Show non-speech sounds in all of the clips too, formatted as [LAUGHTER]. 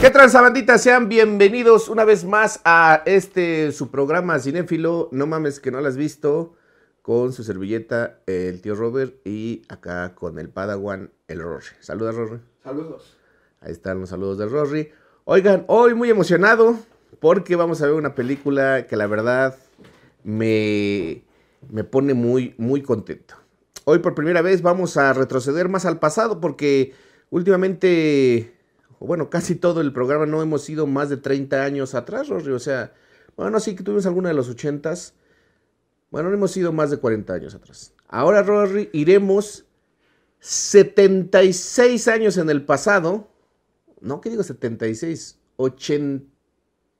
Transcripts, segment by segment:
¿Qué tranza Sean bienvenidos una vez más a este su programa cinéfilo. No mames que no lo has visto. Con su servilleta, el tío Robert, y acá con el Padawan, el Rory. Saludos, Rory. Saludos. Ahí están los saludos del Rory. Oigan, hoy muy emocionado porque vamos a ver una película que la verdad me, me pone muy, muy contento. Hoy por primera vez vamos a retroceder más al pasado porque últimamente, bueno, casi todo el programa no hemos ido más de 30 años atrás, Rory. O sea, bueno, sí que tuvimos alguna de los 80 Bueno, no hemos ido más de 40 años atrás. Ahora, Rory, iremos 76 años en el pasado no, ¿qué digo? 76, 80,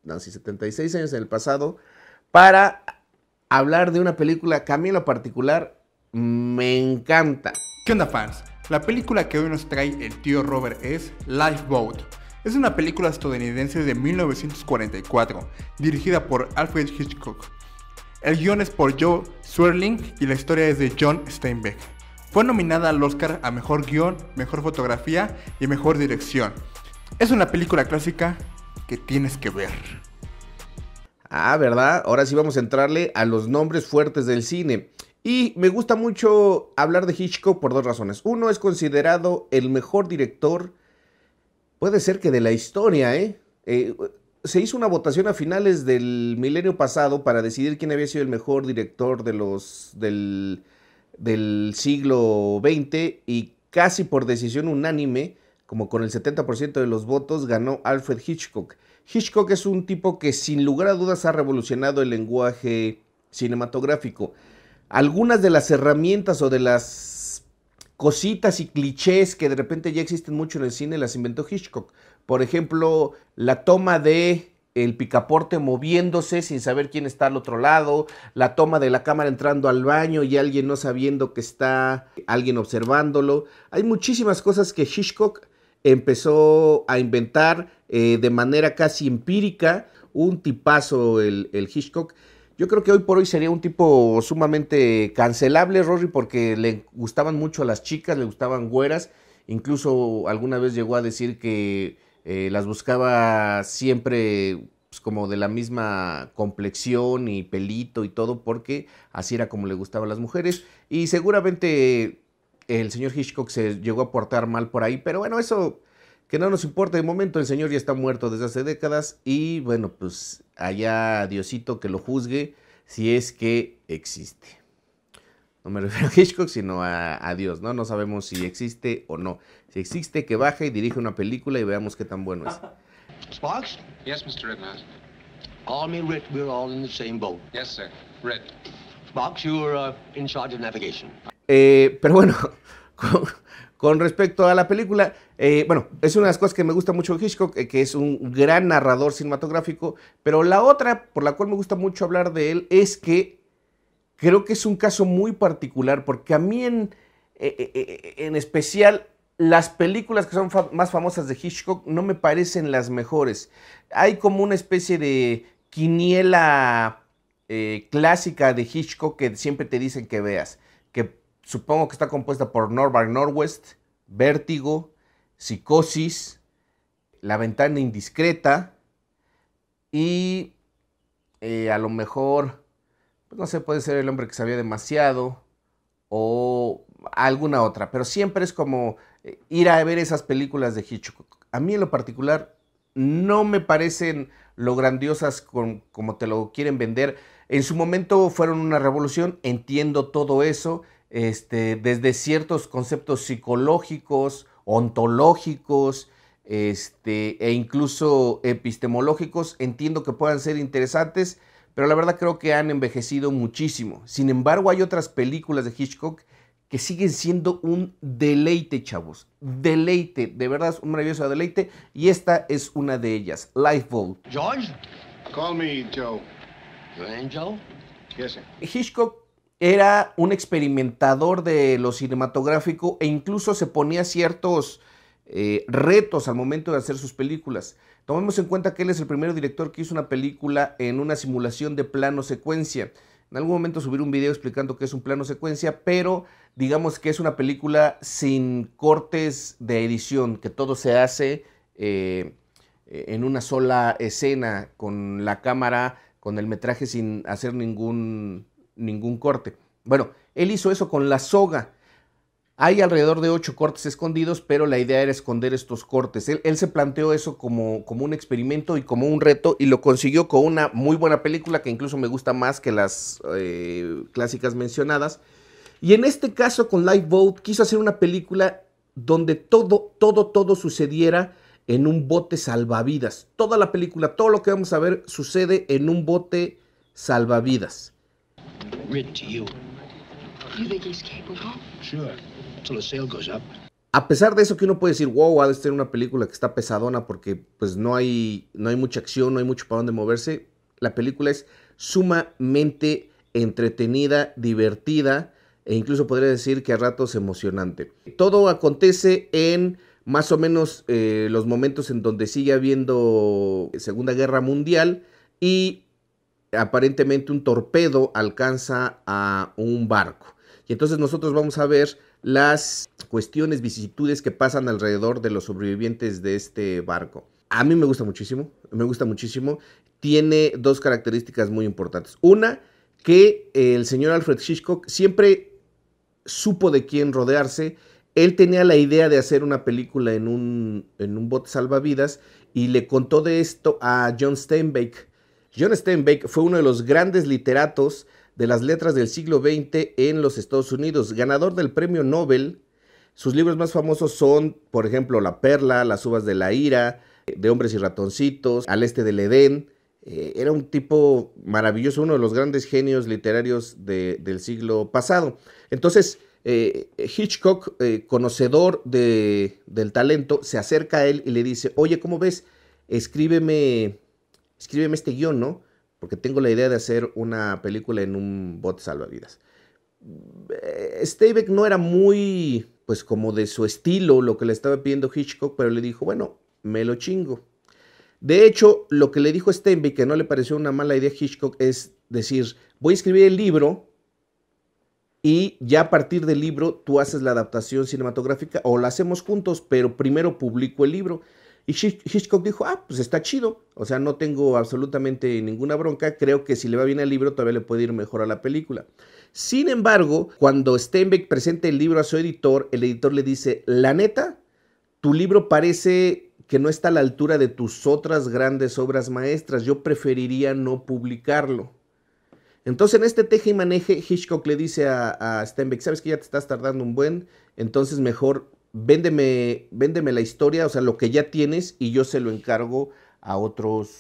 no, sí, 76 años en el pasado para hablar de una película que a mí en lo particular me encanta. ¿Qué onda fans? La película que hoy nos trae el tío Robert es Lifeboat. Es una película estadounidense de 1944, dirigida por Alfred Hitchcock. El guion es por Joe Swerling y la historia es de John Steinbeck. Fue nominada al Oscar a Mejor Guión, Mejor Fotografía y Mejor Dirección. Es una película clásica que tienes que ver. Ah, ¿verdad? Ahora sí vamos a entrarle a los nombres fuertes del cine. Y me gusta mucho hablar de Hitchcock por dos razones. Uno, es considerado el mejor director, puede ser que de la historia, ¿eh? eh se hizo una votación a finales del milenio pasado para decidir quién había sido el mejor director de los, del siglo XX y casi por decisión unánime como con el 70% de los votos, ganó Alfred Hitchcock. Hitchcock es un tipo que sin lugar a dudas ha revolucionado el lenguaje cinematográfico. Algunas de las herramientas o de las cositas y clichés que de repente ya existen mucho en el cine las inventó Hitchcock. Por ejemplo, la toma de el picaporte moviéndose sin saber quién está al otro lado, la toma de la cámara entrando al baño y alguien no sabiendo que está alguien observándolo. Hay muchísimas cosas que Hitchcock empezó a inventar eh, de manera casi empírica un tipazo el, Hitchcock. Yo creo que hoy por hoy sería un tipo sumamente cancelable, Rory, porque le gustaban mucho a las chicas, le gustaban güeras. Incluso alguna vez llegó a decir que eh, las buscaba siempre pues, como de la misma complexión y pelito y todo, porque así era como le gustaban las mujeres. Y seguramente el señor Hitchcock se llegó a portar mal por ahí, pero bueno, eso que no nos importa de momento, el señor ya está muerto desde hace décadas y bueno, pues allá Diosito que lo juzgue si es que existe. No me [LAUGHS] refiero a Hitchcock, sino a, Dios, ¿no? No sabemos si existe o no. Si existe, que baje y dirija una película y veamos qué tan bueno es. Sparks? Yes, Mr. me we're all in the same boat. Yes, sir. Uh, eh, pero bueno, [LAUGHS] con, respecto a la película, eh, bueno, es una de las cosas que me gusta mucho de Hitchcock, eh, que es un gran narrador cinematográfico, pero la otra por la cual me gusta mucho hablar de él es que creo que es un caso muy particular, porque a mí en, especial las películas que son más famosas de Hitchcock no me parecen las mejores. Hay como una especie de quiniela eh, clásica de Hitchcock que siempre te dicen que veas, que supongo que está compuesta por Norbert Norwest... Vértigo, Psicosis, La Ventana Indiscreta y eh, a lo mejor, pues, no sé, puede ser El Hombre que Sabía Demasiado o alguna otra, pero siempre es como eh, ir a ver esas películas de Hitchcock. A mí en lo particular no me parecen lo grandiosas como te lo quieren vender. En su momento fueron una revolución, entiendo todo eso, este, desde ciertos conceptos psicológicos, ontológicos, este, e incluso epistemológicos, entiendo que puedan ser interesantes, pero la verdad creo que han envejecido muchísimo. Sin embargo, hay otras películas de Hitchcock que siguen siendo un deleite, chavos. Deleite, de verdad, un maravilloso deleite. Y esta es una de ellas, Lifeboat. George, call me Joe. Hitchcock era un experimentador de lo cinematográfico e incluso se ponía ciertos eh, retos al momento de hacer sus películas. Tomemos en cuenta que él es el primer director que hizo una película en una simulación de plano secuencia. En algún momento subir un video explicando qué es un plano secuencia, pero digamos que es una película sin cortes de edición, que todo se hace eh, en una sola escena con la cámara con el metraje sin hacer ningún, ningún corte. Bueno, él hizo eso con la soga. Hay alrededor de ocho cortes escondidos, pero la idea era esconder estos cortes. Él, se planteó eso como, como, un experimento y como un reto y lo consiguió con una muy buena película que incluso me gusta más que las eh, clásicas mencionadas. Y en este caso con Lifeboat quiso hacer una película donde todo, todo, todo sucediera en un bote salvavidas. Toda la película, todo lo que vamos a ver sucede en un bote salvavidas. A pesar de eso que uno puede decir, wow, ha de ser una película que está pesadona porque pues no hay, no hay mucha acción, no hay mucho para dónde moverse, la película es sumamente entretenida, divertida e incluso podría decir que a ratos emocionante. Todo acontece en más o menos eh, los momentos en donde sigue habiendo Segunda Guerra Mundial y aparentemente un torpedo alcanza a un barco. Y entonces nosotros vamos a ver las cuestiones, vicisitudes que pasan alrededor de los sobrevivientes de este barco. A mí me gusta muchísimo, me gusta muchísimo. Tiene dos características muy importantes. Una, que el señor Alfred Hitchcock siempre supo de quién rodearse él tenía la idea de hacer una película en un, en bote salvavidas y le contó de esto a John Steinbeck. John Steinbeck fue uno de los grandes literatos de las letras del siglo XX en los Estados Unidos, ganador del premio Nobel. Sus libros más famosos son, por ejemplo, La Perla, Las Uvas de la Ira, De Hombres y Ratoncitos, Al Este del Edén. Eh, era un tipo maravilloso, uno de los grandes genios literarios del siglo pasado. Entonces, eh, Hitchcock, eh, conocedor de, del talento, se acerca a él y le dice, oye, ¿cómo ves? Escríbeme, escríbeme este guión, ¿no? Porque tengo la idea de hacer una película en un bote salvavidas. Eh, no era muy, pues como de su estilo, lo que le estaba pidiendo Hitchcock, pero le dijo, bueno, me lo chingo. De hecho, lo que le dijo Steinbeck, que no le pareció una mala idea a Hitchcock, es decir, voy a escribir el libro, y ya a partir del libro tú haces la adaptación cinematográfica o la hacemos juntos, pero primero publico el libro. Y Hitchcock dijo, ah, pues está chido, o sea, no tengo absolutamente ninguna bronca, creo que si le va bien al libro todavía le puede ir mejor a la película. Sin embargo, cuando Steinbeck presenta el libro a su editor, el editor le dice, la neta, tu libro parece que no está a la altura de tus otras grandes obras maestras, yo preferiría no publicarlo. Entonces, en este teje y maneje, Hitchcock le dice a, Steinbeck, sabes que ya te estás tardando un buen, entonces mejor véndeme, la historia, o sea, lo que ya tienes, y yo se lo encargo a otros,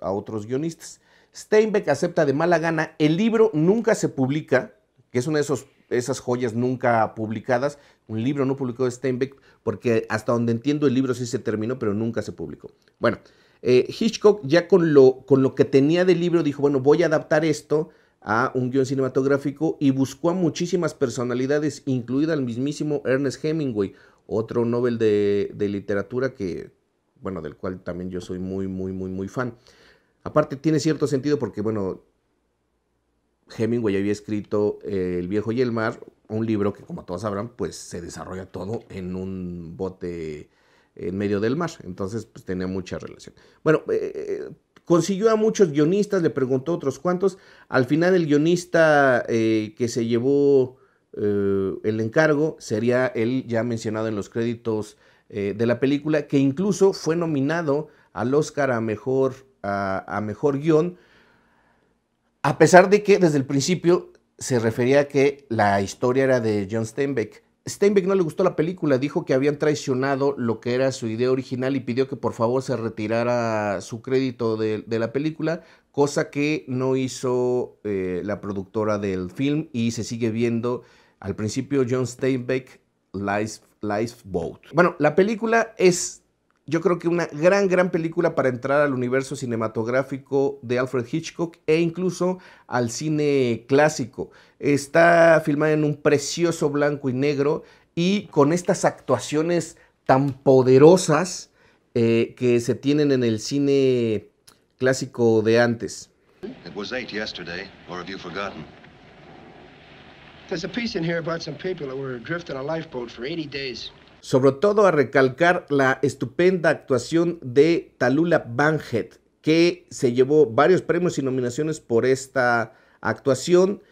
a otros guionistas. Steinbeck acepta de mala gana, el libro nunca se publica, que es una de esos, esas joyas nunca publicadas, un libro no publicado de Steinbeck, porque hasta donde entiendo el libro sí se terminó, pero nunca se publicó. Bueno, eh, Hitchcock ya con lo, con lo que tenía del libro dijo, bueno, voy a adaptar esto a un guión cinematográfico y buscó a muchísimas personalidades, incluida al mismísimo Ernest Hemingway, otro novel de, literatura que, bueno, del cual también yo soy muy, muy, muy, muy fan. Aparte tiene cierto sentido porque, bueno, Hemingway había escrito eh, El viejo y el mar, un libro que como todos sabrán, pues se desarrolla todo en un bote en medio del mar, entonces pues tenía mucha relación. Bueno, eh, eh, consiguió a muchos guionistas, le preguntó a otros cuantos. Al final el guionista eh, que se llevó eh, el encargo sería el ya mencionado en los créditos eh, de la película, que incluso fue nominado al Oscar a mejor, a, a mejor guión, a pesar de que desde el principio se refería a que la historia era de John Steinbeck. Steinbeck no le gustó la película, dijo que habían traicionado lo que era su idea original y pidió que por favor se retirara su crédito de, la película, cosa que no hizo eh, la productora del film y se sigue viendo al principio John Steinbeck Lifeboat. Bueno, la película es yo creo que una gran, gran película para entrar al universo cinematográfico de Alfred Hitchcock e incluso al cine clásico. Está filmada en un precioso blanco y negro y con estas actuaciones tan poderosas eh, que se tienen en el cine clásico de antes. It was eight yesterday, or have you forgotten? There's a piece in here about some people that were adrift a lifeboat for 80 days sobre todo a recalcar la estupenda actuación de Talula Banged que se llevó varios premios y nominaciones por esta actuación.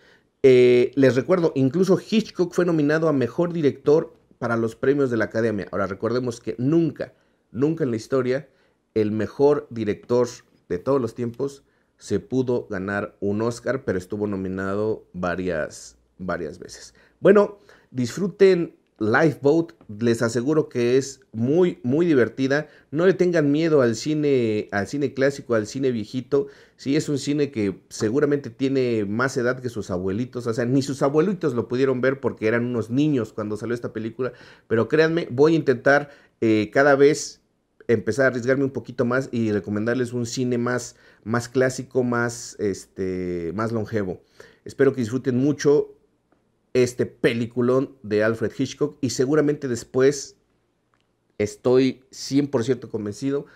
Eh, les recuerdo, incluso Hitchcock fue nominado a Mejor Director para los premios de la Academia. Ahora recordemos que nunca, nunca en la historia, el mejor director de todos los tiempos se pudo ganar un Oscar, pero estuvo nominado varias, varias veces. Bueno, disfruten Lifeboat, les aseguro que es muy, muy divertida. No le tengan miedo al cine, al cine clásico, al cine viejito. si es un cine que seguramente tiene más edad que sus abuelitos. O sea, ni sus abuelitos lo pudieron ver porque eran unos niños cuando salió esta película. Pero créanme, voy a intentar eh, cada vez empezar a arriesgarme un poquito más y recomendarles un cine más, más clásico, más, este, más longevo. Espero que disfruten mucho este peliculón de Alfred Hitchcock y seguramente después, estoy 100% convencido,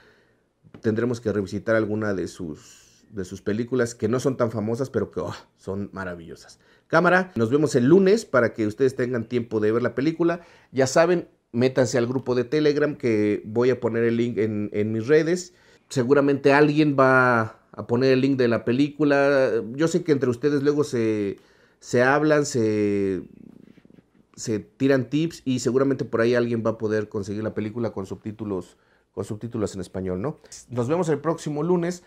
tendremos que revisitar alguna de sus, de sus películas que no son tan famosas, pero que oh, son maravillosas. Cámara, nos vemos el lunes para que ustedes tengan tiempo de ver la película. Ya saben, métanse al grupo de Telegram que voy a poner el link en mis redes. Seguramente alguien va a poner el link de la película. Yo sé que entre ustedes luego se se hablan, se, se tiran tips y seguramente por ahí alguien va a poder conseguir la película con subtítulos, con subtítulos en español, ¿no? Nos vemos el próximo lunes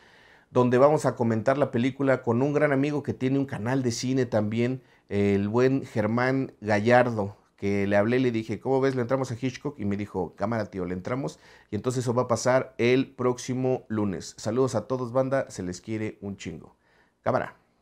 donde vamos a comentar la película con un gran amigo que tiene un canal de cine también, el buen Germán Gallardo, que le hablé, le dije, ¿cómo ves? Le entramos a Hitchcock y me dijo, cámara tío, le entramos. Y entonces eso va a pasar el próximo lunes. Saludos a todos, banda, se les quiere un chingo. Cámara.